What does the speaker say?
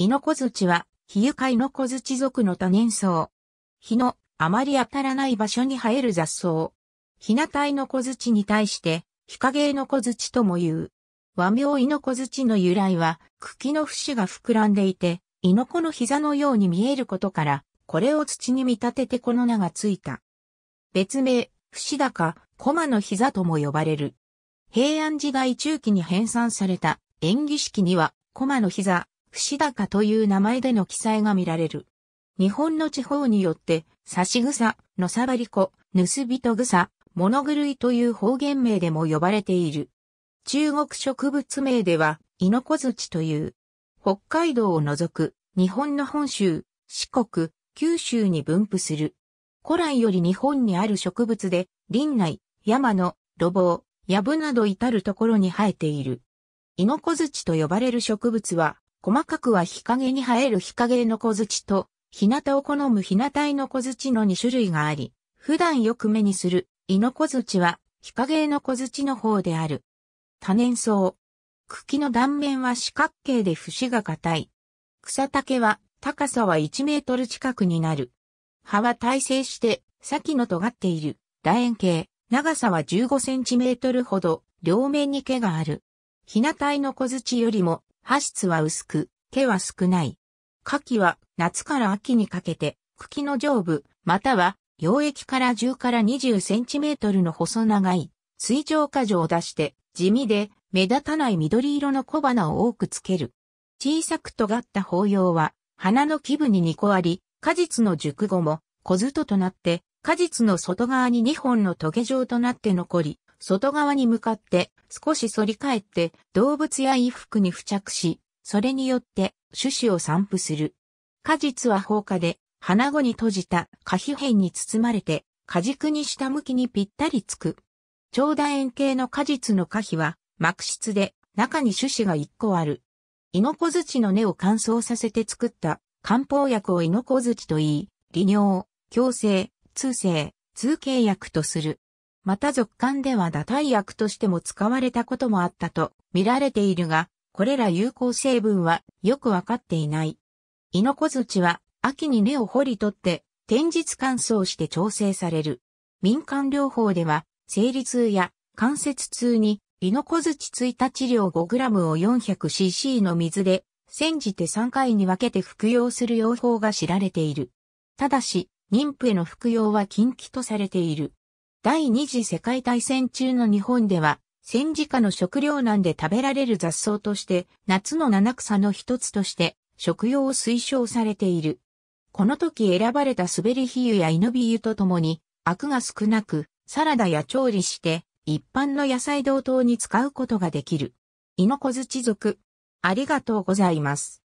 イノコズチは、ヒユカイノコズチ族の多年草。日のあまり当たらない場所に生える雑草。日向イノコズチに対して、日陰のノコズチとも言う。和名イノコズチの由来は、茎の節が膨らんでいて、イノコの膝のように見えることから、これを土に見立ててこの名がついた。別名、節高、駒の膝とも呼ばれる。平安時代中期に編纂された演技式には、駒の膝、伏高という名前での記載が見られる。日本の地方によって、刺し草、のさばりこ、盗人草、物狂いという方言名でも呼ばれている。中国植物名では、イノコチという。北海道を除く、日本の本州、四国、九州に分布する。古来より日本にある植物で、林内、山の、路傍、藪など至るところに生えている。イノコ土と呼ばれる植物は、細かくは日陰に生える日陰の小槌と、日向を好む日向いの小槌の2種類があり、普段よく目にする、胃の小槌は、日陰の小槌の方である。多年草。茎の断面は四角形で節が硬い。草丈は、高さは1メートル近くになる。葉は耐性して、先の尖っている、楕円形、長さは15センチメートルほど、両面に毛がある。日向いの小槌よりも葉質は薄く、毛は少ない。花季は夏から秋にかけて、茎の上部、または、溶液から10から20センチメートルの細長い、水上果樹を出して、地味で、目立たない緑色の小花を多くつける。小さく尖った法要は、花の基部に2個あり、果実の熟後も、小ずととなって、果実の外側に2本の棘状となって残り、外側に向かって少し反り返って動物や衣服に付着し、それによって種子を散布する。果実は放火で花後に閉じた花皮片に包まれて果軸に下向きにぴったりつく。長楕円形の果実の花皮は膜質で中に種子が1個ある。イノコ土の根を乾燥させて作った漢方薬をイノコ土と言い、利尿、強制、通性、通経薬とする。また続刊では打退薬としても使われたこともあったと見られているが、これら有効成分はよくわかっていない。イノコチは秋に根を掘り取って天日乾燥して調整される。民間療法では生理痛や関節痛にイノコチついた治療 5g を 400cc の水で煎じて3回に分けて服用する用法が知られている。ただし、妊婦への服用は禁忌とされている。第二次世界大戦中の日本では、戦時下の食糧難で食べられる雑草として、夏の七草の一つとして、食用を推奨されている。この時選ばれた滑り比喩やイノビ湯とともに、アクが少なく、サラダや調理して、一般の野菜同等に使うことができる。イノコズチ族。ありがとうございます。